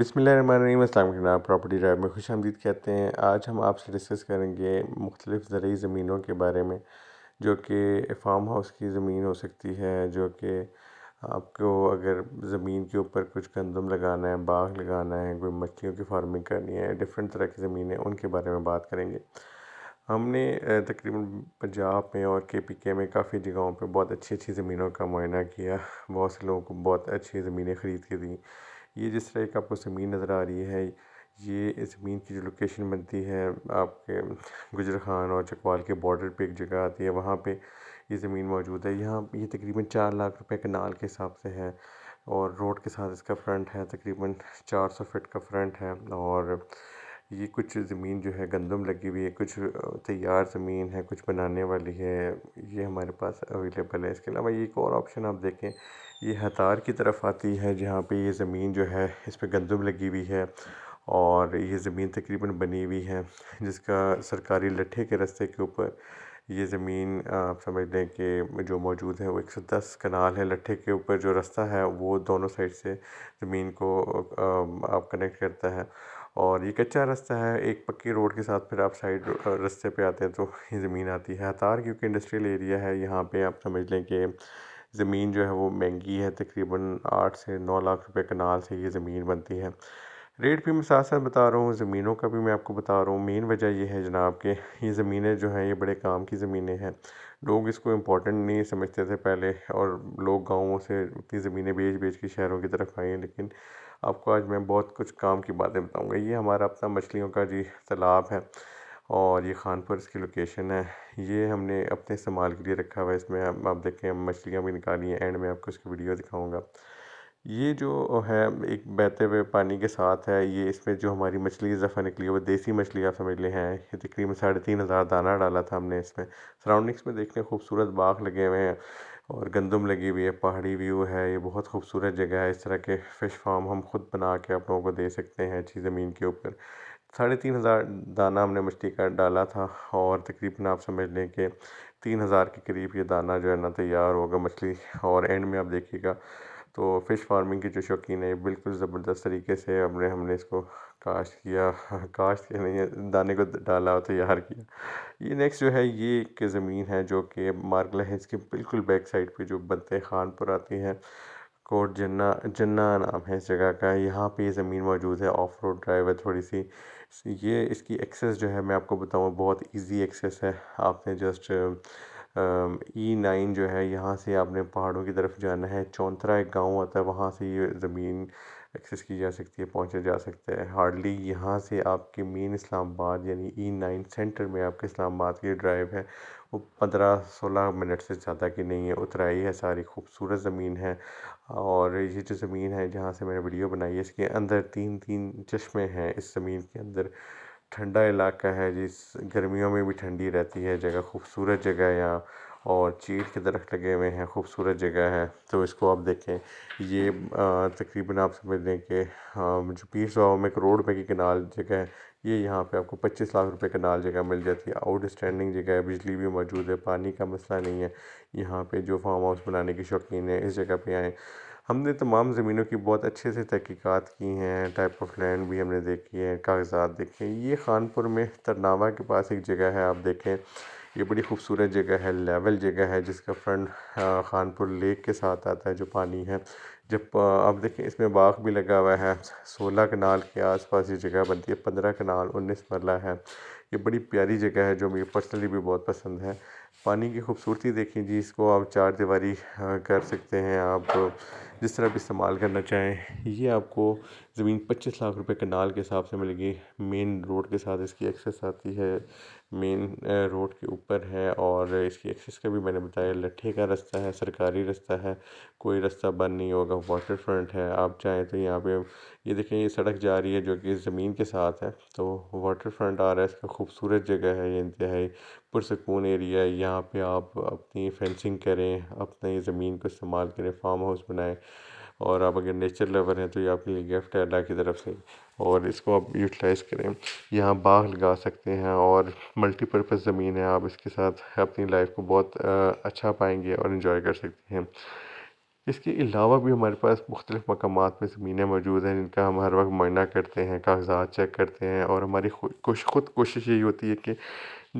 बिसमिल्ल property राय में खुश आमदीद कहते हैं आज हम आपसे डिस्कस करेंगे मुख्तलिफ़ ज़रूरी ज़मीनों के बारे में जो कि फार्म हाउस की ज़मीन हो सकती है जो कि आपको अगर ज़मीन के ऊपर कुछ गंदम लगाना है बाग लगाना है कोई मछलियों की फार्मिंग करनी है डिफरेंट तरह की ज़मीन है उनके बारे में बात करेंगे हमने तकरीबन पंजाब में और के पी के में काफ़ी जगहों पर बहुत अच्छी अच्छी ज़मीनों का मुआयना किया बहुत से लोगों को बहुत अच्छी ज़मीनें ख़रीद के दी ये जिस तरह एक आपको ज़मीन नज़र आ रही है ये ज़मीन की जो लोकेशन बनती है आपके गुजर खान और चकवाल के बॉर्डर पे एक जगह आती है वहाँ पे ये ज़मीन मौजूद है यहाँ ये तकरीबन चार लाख रुपए कनाल के हिसाब से है और रोड के साथ इसका फ्रंट है तकरीबन चार सौ फिट का फ्रंट है और ये कुछ ज़मीन जो है गंदम लगी हुई है कुछ तैयार ज़मीन है कुछ बनाने वाली है ये हमारे पास अवेलेबल है इसके अलावा ये एक और ऑप्शन आप देखें ये हतार की तरफ आती है जहाँ पे ये ज़मीन जो है इस पर गंदम लगी हुई है और ये ज़मीन तकरीबन बनी हुई है जिसका सरकारी लट्ठे के रस्ते के ऊपर ये ज़मीन आप समझ लें कि जो मौजूद है वो एक सौ दस कनाल है लट्ठे के ऊपर जो रास्ता है वो दोनों साइड से ज़मीन को आप कनेक्ट करता है और ये कच्चा रास्ता है एक पक्की रोड के साथ फिर आप साइड रास्ते पे आते हैं तो ये ज़मीन आती है हतार क्योंकि इंडस्ट्रियल एरिया है यहाँ पे आप समझ लें कि ज़मीन जो है वो महंगी है तकरीबन आठ से नौ लाख रुपए कनाल से ये ज़मीन बनती है रेट भी मैं साथ साथ बता रहा हूँ ज़मीनों का भी मैं आपको बता रहा हूँ मेन वजह ये है जनाब के ये ज़मीनें जो हैं ये बड़े काम की ज़मीनें हैं लोग इसको इम्पोर्टेंट नहीं समझते थे पहले और लोग गाँवों से अपनी ज़मीनें बेच बेच के शहरों की तरफ आई हैं लेकिन आपको आज मैं बहुत कुछ काम की बातें बताऊँगा ये हमारा अपना मछलियों का जी तालाब है और ये खानपुर इसकी लोकेशन है ये हमने अपने इस्तेमाल के लिए रखा हुआ है इसमें हम आप देखें हम मछलियाँ भी निकाली हैं एंड में आपको इसकी वीडियो दिखाऊंगा ये जो है एक बहते हुए पानी के साथ है ये इसमें जो हमारी मछली इजाफा निकली है वो देसी मछली आप समझ लें हैं ये तकरीबन साढ़े तीन हज़ार दाना डाला था हमने इसमें सराउंडिंग्स में देखने खूबसूरत बाग लगे हुए हैं और गंदम लगी हुई है पहाड़ी व्यू है ये बहुत खूबसूरत जगह है इस तरह के फ़िश फार्म हम खुद बना के आप लोगों को दे सकते हैं अच्छी ज़मीन के ऊपर साढ़े तीन हज़ार दाना हमने मछली का डाला था और तकरीबन आप समझ लें कि तीन हज़ार के करीब ये दाना जो है ना तैयार होगा मछली और एंड में आप देखिएगा तो फ़िश फार्मिंग के जो शौकीन है बिल्कुल ज़बरदस्त तरीके से हमने हमने इसको काश्त किया काश्त किया नहीं दाने को डाला और तैयार किया ये नेक्स्ट जो है ये एक ज़मीन है जो कि मार्गला है इसके बिल्कुल बैक साइड पे जो बनते खानपुर आती है कोट जिन्ना जिन्ना नाम है इस जगह का यहाँ पे ये ज़मीन मौजूद है ऑफ रोड ड्राइव है थोड़ी सी ये इसकी एक्सेस जो है मैं आपको बताऊँ बहुत ईजी एक्सेस है आपने जस्ट ई नाइन e जो है यहाँ से आपने पहाड़ों की तरफ जाना है चौंतरा एक गांव आता है वहाँ से ये ज़मीन एक्सेस की जा सकती है पहुँचे जा सकते हैं हार्डली यहाँ से आपके मेन इस्लामाबाद यानी ई e नाइन सेंटर में आपके इस्लामाबाद की ड्राइव है वो पंद्रह सोलह मिनट से ज़्यादा की नहीं है उतराई है सारी खूबसूरत ज़मीन है और ये जो ज़मीन है जहाँ से मैंने वीडियो बनाई है इसके अंदर तीन तीन चश्मे हैं इस ज़मीन के अंदर ठंडा इलाका है जिस गर्मियों में भी ठंडी रहती है जगह खूबसूरत जगह है यहाँ और चीड़ के दरख़्त लगे हुए हैं खूबसूरत जगह है तो इसको आप देखें ये तकरीबन आप समझ लें कि जो पीर सुहाव में करोड़ पे की कनाल जगह है ये यहाँ पे आपको 25 लाख रुपए कनाल जगह मिल जाती है आउटस्टैंडिंग जगह है बिजली भी मौजूद है पानी का मसला नहीं है यहाँ पे जो फार्म हाउस बनाने के शौकीन है इस जगह पे आएँ हमने तमाम ज़मीनों की बहुत अच्छे से तहक़ीक़ात की हैं टाइप ऑफ लैंड भी हमने देखी है कागज़ात देखे हैं ये ख़ानपुर में तरनावा के पास एक जगह है आप देखें ये बड़ी खूबसूरत जगह है लेवल जगह है जिसका फ्रंट ख़ानपुर लेक के साथ आता है जो पानी है जब आप देखें इसमें बाग भी लगा हुआ है सोलह कनाल के आसपास ये जगह बनती है पंद्रह कनाल उन्नीस मरला है ये बड़ी प्यारी जगह है जो मुझे पर्सनली भी बहुत पसंद है पानी की खूबसूरती देखें जी इसको आप चार दीवारी कर सकते हैं आप जिस तरह आप इस्तेमाल करना चाहें ये आपको ज़मीन पच्चीस लाख रुपये कनाल के हिसाब से मिलेगी मेन रोड के साथ इसकी एक्सेस आती है मेन रोड के ऊपर है और इसकी एक्सेस का भी मैंने बताया लट्ठे का रास्ता है सरकारी रास्ता है कोई रास्ता बंद नहीं होगा वाटर फ्रंट है आप चाहें तो यहाँ पे ये देखें ये सड़क जा रही है जो कि ज़मीन के साथ है तो वाटर फ्रंट आ रहा है इसका खूबसूरत जगह है ये इंतहाई पुरसकून एरिया है यहाँ पर आप अपनी फेंसिंग करें अपनी ज़मीन को इस्तेमाल करें फार्म हाउस बनाएँ और आप अगर नेचर लवर हैं तो ये आपके लिए गिफ्ट है अल्लाह की तरफ से और इसको आप यूटिलाइज़ करें यहाँ बाग लगा सकते हैं और मल्टीपर्पज़ ज़मीन है आप इसके साथ अपनी लाइफ को बहुत अच्छा पाएंगे और इन्जॉय कर सकते हैं इसके अलावा भी हमारे पास मुख्तलिफ़ मकाम पर ज़मीनें मौजूद हैं जिनका हम हर वक्त मुआयना करते हैं कागजात चेक करते हैं और हमारी खुद कोशिश यही होती है कि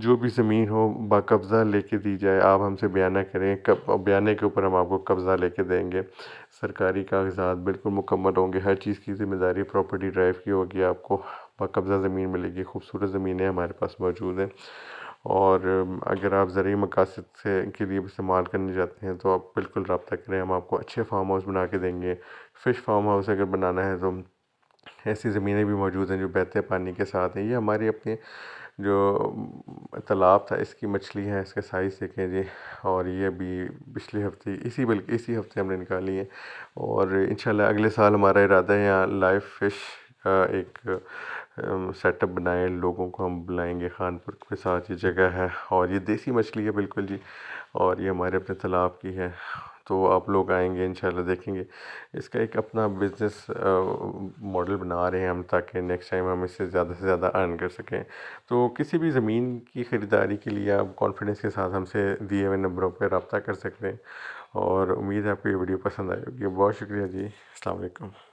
जो भी ज़मीन हो बाकब्ज़ा लेके दी जाए आप हमसे बयाना करें कब बयाने के ऊपर हम आपको कब्ज़ा लेके देंगे सरकारी कागजात बिल्कुल मुकम्मल होंगे हर चीज़ की ज़िम्मेदारी प्रॉपर्टी ड्राइव की होगी आपको बाकब्ज़ा ज़मीन मिलेगी खूबसूरत ज़मीनें हमारे पास मौजूद हैं और अगर आप ज़रूरी मकासद से के लिए इस्तेमाल करने जाते हैं तो आप बिल्कुल रबता करें हम आपको अच्छे फार्म हाउस बना के देंगे फ़िश फार्म हाउस अगर बनाना है तो ऐसी ज़मीनें भी मौजूद हैं जो बहते पानी के साथ हैं ये हमारी अपने जो तालाब था इसकी मछली है इसके साइज़ देखें जी और ये अभी पिछले हफ्ते इसी बल्कि इसी हफ्ते हमने निकाली है और इंशाल्लाह अगले साल हमारा इरादा है यहाँ लाइव फिश का एक सेटअप बनाए लोगों को हम बुलाएंगे खानपुर के साथ ये जगह है और ये देसी मछली है बिल्कुल जी और ये हमारे अपने तालाब की है तो आप लोग आएंगे इंशाल्लाह देखेंगे इसका एक अपना बिज़नेस मॉडल बना रहे हैं हम ताकि नेक्स्ट टाइम हम इससे ज़्यादा से ज़्यादा अर्न कर सकें तो किसी भी ज़मीन की ख़रीदारी के लिए आप कॉन्फिडेंस के साथ हमसे दिए हुए नंबरों पर रबता कर सकते हैं और उम्मीद है आपको ये वीडियो पसंद आई होगी बहुत शुक्रिया जी अलैक्म